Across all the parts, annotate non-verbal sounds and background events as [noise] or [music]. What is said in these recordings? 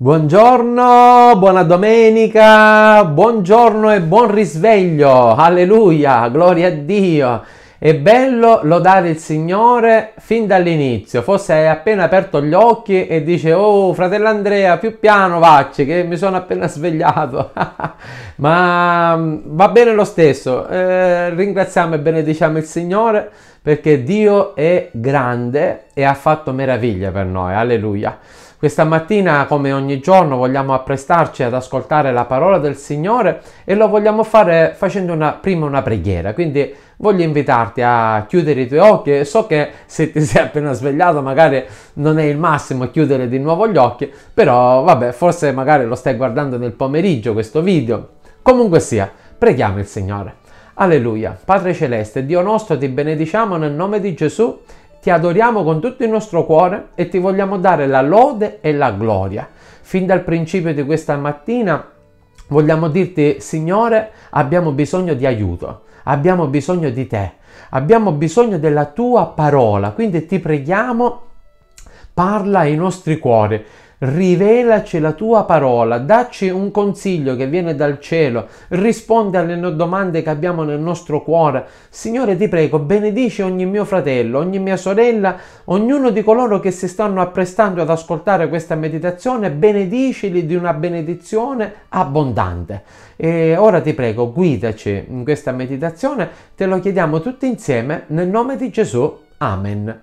Buongiorno, buona domenica, buongiorno e buon risveglio, alleluia, gloria a Dio. È bello lodare il Signore fin dall'inizio, forse hai appena aperto gli occhi e dice oh fratello Andrea più piano vacci che mi sono appena svegliato, [laughs] ma mm, va bene lo stesso, eh, ringraziamo e benediciamo il Signore perché Dio è grande e ha fatto meraviglie per noi, alleluia. Questa mattina, come ogni giorno, vogliamo apprestarci ad ascoltare la parola del Signore e lo vogliamo fare facendo una, prima una preghiera. Quindi voglio invitarti a chiudere i tuoi occhi so che se ti sei appena svegliato magari non è il massimo chiudere di nuovo gli occhi, però vabbè, forse magari lo stai guardando nel pomeriggio questo video. Comunque sia, preghiamo il Signore. Alleluia. Padre Celeste, Dio nostro, ti benediciamo nel nome di Gesù, ti adoriamo con tutto il nostro cuore e ti vogliamo dare la lode e la gloria. Fin dal principio di questa mattina vogliamo dirti, Signore, abbiamo bisogno di aiuto, abbiamo bisogno di te, abbiamo bisogno della tua parola, quindi ti preghiamo, parla ai nostri cuori rivelaci la tua parola, dacci un consiglio che viene dal cielo, rispondi alle domande che abbiamo nel nostro cuore. Signore, ti prego, benedici ogni mio fratello, ogni mia sorella, ognuno di coloro che si stanno apprestando ad ascoltare questa meditazione, benedicili di una benedizione abbondante. E ora ti prego, guidaci in questa meditazione, te lo chiediamo tutti insieme nel nome di Gesù. Amen.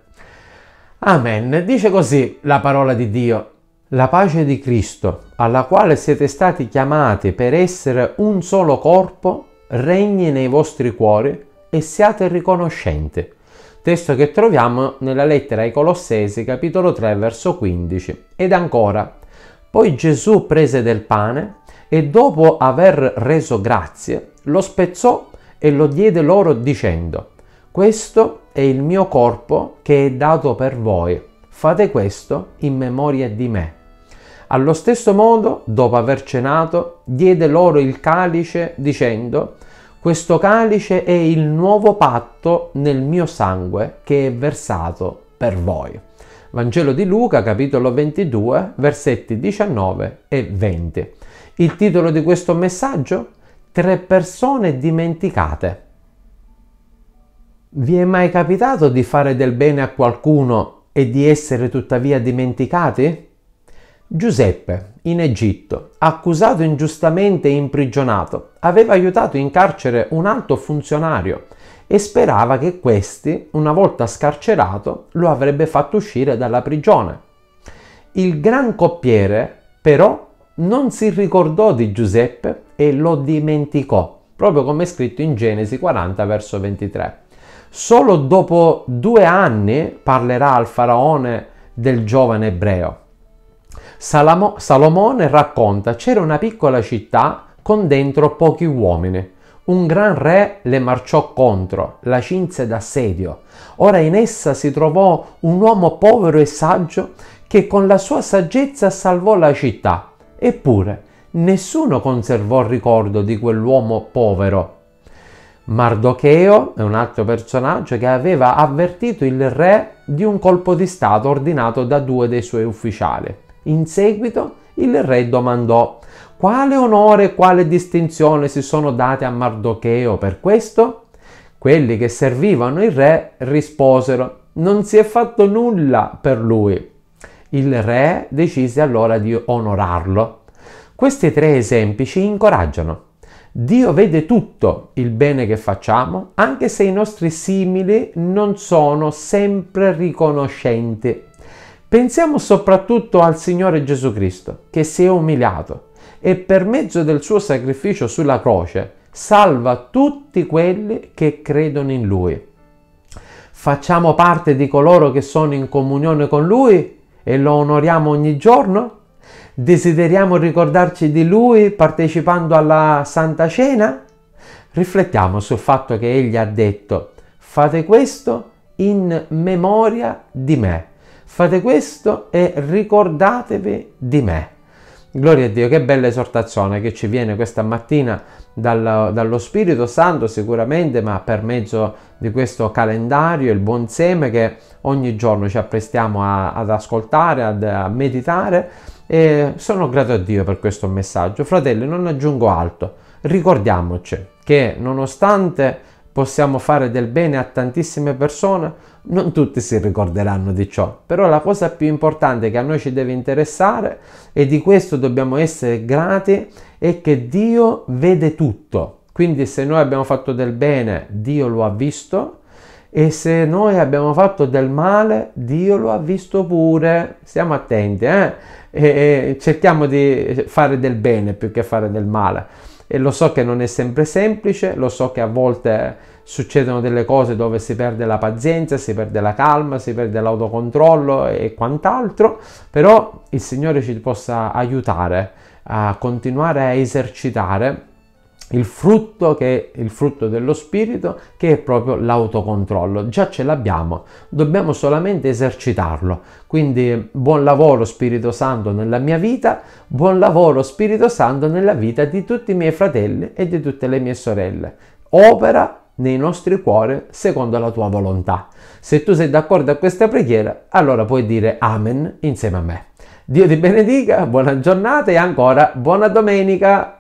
Amen. Dice così la parola di Dio. La pace di Cristo, alla quale siete stati chiamati per essere un solo corpo, regni nei vostri cuori e siate riconoscenti. Testo che troviamo nella lettera ai Colossesi, capitolo 3, verso 15. Ed ancora, poi Gesù prese del pane e dopo aver reso grazie, lo spezzò e lo diede loro dicendo, questo è il mio corpo che è dato per voi, fate questo in memoria di me. Allo stesso modo, dopo aver cenato, diede loro il calice dicendo, questo calice è il nuovo patto nel mio sangue che è versato per voi. Vangelo di Luca, capitolo 22, versetti 19 e 20. Il titolo di questo messaggio? Tre persone dimenticate. Vi è mai capitato di fare del bene a qualcuno e di essere tuttavia dimenticati? Giuseppe, in Egitto, accusato ingiustamente e imprigionato, aveva aiutato in carcere un alto funzionario e sperava che questi, una volta scarcerato, lo avrebbe fatto uscire dalla prigione. Il gran coppiere, però, non si ricordò di Giuseppe e lo dimenticò, proprio come è scritto in Genesi 40, verso 23. Solo dopo due anni parlerà al faraone del giovane ebreo Salamo- Salomone racconta c'era una piccola città con dentro pochi uomini. Un gran re le marciò contro, la cinse d'assedio. Ora in essa si trovò un uomo povero e saggio che con la sua saggezza salvò la città. Eppure nessuno conservò ricordo di quell'uomo povero. Mardocheo è un altro personaggio che aveva avvertito il re di un colpo di stato ordinato da due dei suoi ufficiali. In seguito il re domandò quale onore e quale distinzione si sono date a Mardocheo per questo? Quelli che servivano il re risposero non si è fatto nulla per lui. Il re decise allora di onorarlo. Questi tre esempi ci incoraggiano. Dio vede tutto il bene che facciamo, anche se i nostri simili non sono sempre riconoscenti. Pensiamo soprattutto al Signore Gesù Cristo, che si è umiliato e per mezzo del suo sacrificio sulla croce salva tutti quelli che credono in Lui. Facciamo parte di coloro che sono in comunione con Lui e lo onoriamo ogni giorno? Desideriamo ricordarci di Lui partecipando alla Santa Cena? Riflettiamo sul fatto che Egli ha detto, fate questo in memoria di me. Fate questo e ricordatevi di me. Gloria a Dio, che bella esortazione che ci viene questa mattina dal, dallo Spirito Santo sicuramente, ma per mezzo di questo calendario, il buon seme che ogni giorno ci apprestiamo a, ad ascoltare, ad, a meditare e sono grato a Dio per questo messaggio. Fratelli, non aggiungo altro, ricordiamoci che nonostante possiamo fare del bene a tantissime persone, non tutti si ricorderanno di ciò, però la cosa più importante che a noi ci deve interessare e di questo dobbiamo essere grati è che Dio vede tutto. Quindi se noi abbiamo fatto del bene, Dio lo ha visto e se noi abbiamo fatto del male, Dio lo ha visto pure. Stiamo attenti, eh? e cerchiamo di fare del bene più che fare del male e lo so che non è sempre semplice, lo so che a volte succedono delle cose dove si perde la pazienza, si perde la calma, si perde l'autocontrollo e quant'altro, però il Signore ci possa aiutare a continuare a esercitare il frutto, che, il frutto dello spirito che è proprio l'autocontrollo già ce l'abbiamo dobbiamo solamente esercitarlo quindi buon lavoro spirito santo nella mia vita buon lavoro spirito santo nella vita di tutti i miei fratelli e di tutte le mie sorelle opera nei nostri cuori secondo la tua volontà se tu sei d'accordo a questa preghiera allora puoi dire amen insieme a me Dio ti benedica, buona giornata e ancora buona domenica!